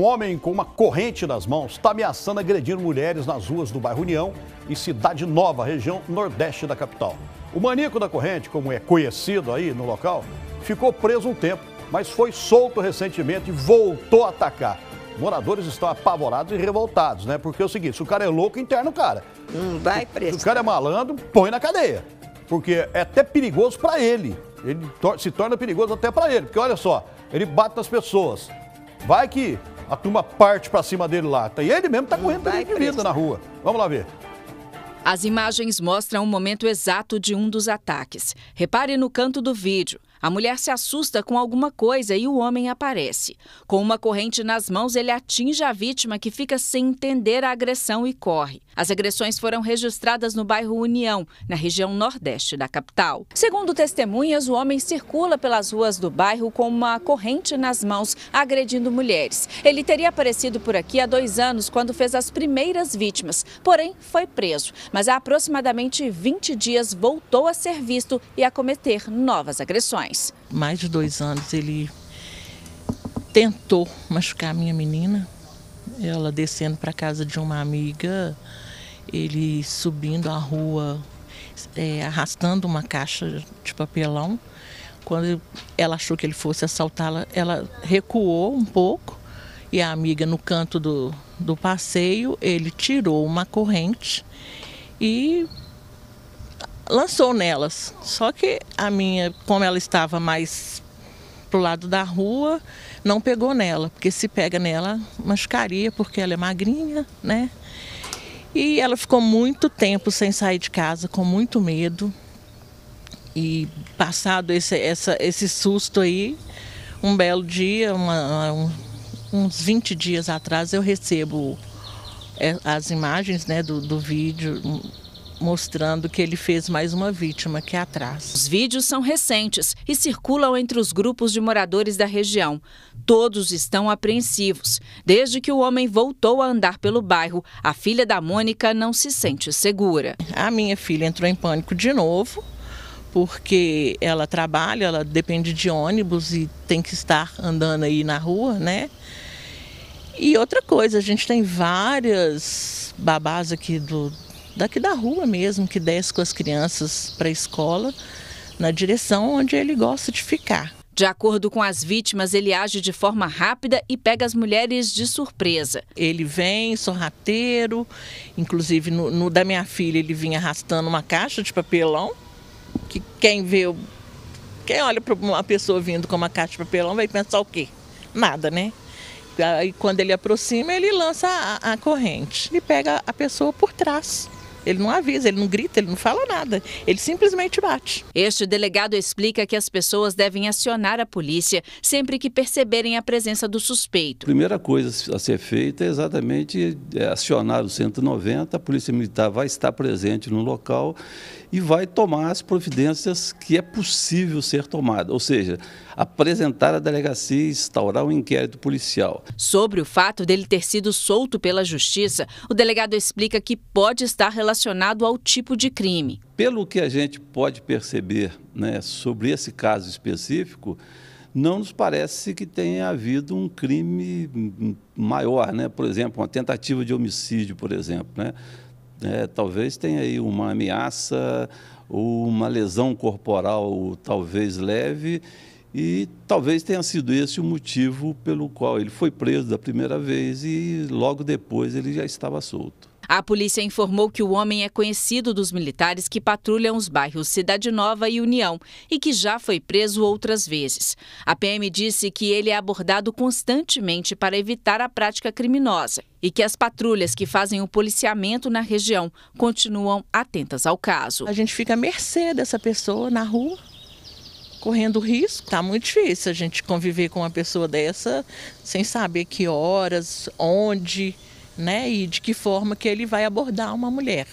Um homem com uma corrente nas mãos está ameaçando agredir mulheres nas ruas do bairro União e Cidade Nova, região nordeste da capital. O maníaco da corrente, como é conhecido aí no local, ficou preso um tempo, mas foi solto recentemente e voltou a atacar. Moradores estão apavorados e revoltados, né? Porque é o seguinte, se o cara é louco, interna o cara. Não vai preso. Se o cara é malandro, põe na cadeia. Porque é até perigoso para ele. Ele se torna perigoso até para ele. Porque olha só, ele bate nas pessoas. Vai que a turma parte para cima dele lá. E ele mesmo tá correndo perigo de vida na rua. Vamos lá ver. As imagens mostram o momento exato de um dos ataques. Repare no canto do vídeo. A mulher se assusta com alguma coisa e o homem aparece. Com uma corrente nas mãos, ele atinge a vítima que fica sem entender a agressão e corre. As agressões foram registradas no bairro União, na região nordeste da capital. Segundo testemunhas, o homem circula pelas ruas do bairro com uma corrente nas mãos, agredindo mulheres. Ele teria aparecido por aqui há dois anos, quando fez as primeiras vítimas, porém foi preso. Mas há aproximadamente 20 dias voltou a ser visto e a cometer novas agressões. Mais de dois anos ele tentou machucar minha menina. Ela descendo para casa de uma amiga, ele subindo a rua, é, arrastando uma caixa de papelão. Quando ela achou que ele fosse assaltá-la, ela recuou um pouco e a amiga no canto do, do passeio, ele tirou uma corrente e lançou nelas. Só que a minha, como ela estava mais pro lado da rua, não pegou nela, porque se pega nela, machucaria, porque ela é magrinha, né? E ela ficou muito tempo sem sair de casa, com muito medo. E passado esse, essa, esse susto aí, um belo dia, uma, um, uns 20 dias atrás, eu recebo é, as imagens né, do, do vídeo mostrando que ele fez mais uma vítima que atrás. Os vídeos são recentes e circulam entre os grupos de moradores da região. Todos estão apreensivos. Desde que o homem voltou a andar pelo bairro, a filha da Mônica não se sente segura. A minha filha entrou em pânico de novo, porque ela trabalha, ela depende de ônibus e tem que estar andando aí na rua, né? E outra coisa, a gente tem várias babás aqui do, daqui da rua mesmo, que desce com as crianças para a escola, na direção onde ele gosta de ficar. De acordo com as vítimas, ele age de forma rápida e pega as mulheres de surpresa. Ele vem sorrateiro, inclusive no, no da minha filha ele vinha arrastando uma caixa de papelão, que quem vê, quem olha para uma pessoa vindo com uma caixa de papelão vai pensar o quê? Nada, né? Aí quando ele aproxima, ele lança a, a corrente e pega a pessoa por trás. Ele não avisa, ele não grita, ele não fala nada. Ele simplesmente bate. Este delegado explica que as pessoas devem acionar a polícia sempre que perceberem a presença do suspeito. A primeira coisa a ser feita é exatamente é, acionar o 190. A polícia militar vai estar presente no local e vai tomar as providências que é possível ser tomada, ou seja, apresentar a delegacia e instaurar um inquérito policial. Sobre o fato dele ter sido solto pela justiça, o delegado explica que pode estar relacionado relacionado ao tipo de crime. Pelo que a gente pode perceber né, sobre esse caso específico, não nos parece que tenha havido um crime maior, né? por exemplo, uma tentativa de homicídio, por exemplo. Né? É, talvez tenha aí uma ameaça ou uma lesão corporal talvez leve e talvez tenha sido esse o motivo pelo qual ele foi preso da primeira vez e logo depois ele já estava solto. A polícia informou que o homem é conhecido dos militares que patrulham os bairros Cidade Nova e União e que já foi preso outras vezes. A PM disse que ele é abordado constantemente para evitar a prática criminosa e que as patrulhas que fazem o policiamento na região continuam atentas ao caso. A gente fica à mercê dessa pessoa na rua correndo risco. Está muito difícil a gente conviver com uma pessoa dessa sem saber que horas, onde, né, e de que forma que ele vai abordar uma mulher.